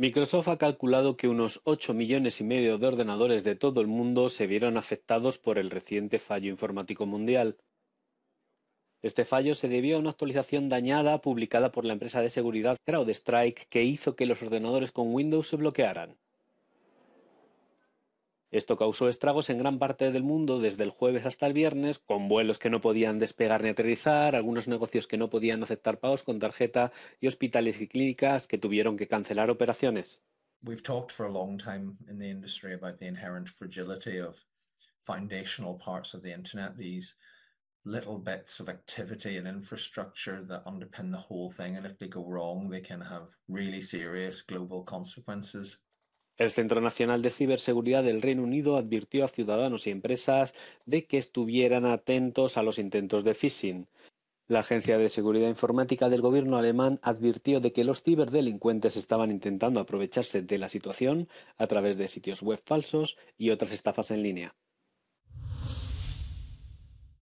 Microsoft ha calculado que unos 8 millones y medio de ordenadores de todo el mundo se vieron afectados por el reciente fallo informático mundial. Este fallo se debió a una actualización dañada publicada por la empresa de seguridad CrowdStrike que hizo que los ordenadores con Windows se bloquearan. Esto causó estragos en gran parte del mundo desde el jueves hasta el viernes, con vuelos que no podían despegar ni aterrizar, algunos negocios que no podían aceptar pagos con tarjeta y hospitales y clínicas que tuvieron que cancelar operaciones. We've talked for a long time in the industry about the inherent fragility of foundational parts of the internet, these little bits of activity and infrastructure that underpin the whole thing. And if they go wrong, they can have really serious global consequences. El Centro Nacional de Ciberseguridad del Reino Unido advirtió a ciudadanos y empresas de que estuvieran atentos a los intentos de phishing. La Agencia de Seguridad Informática del gobierno alemán advirtió de que los ciberdelincuentes estaban intentando aprovecharse de la situación a través de sitios web falsos y otras estafas en línea.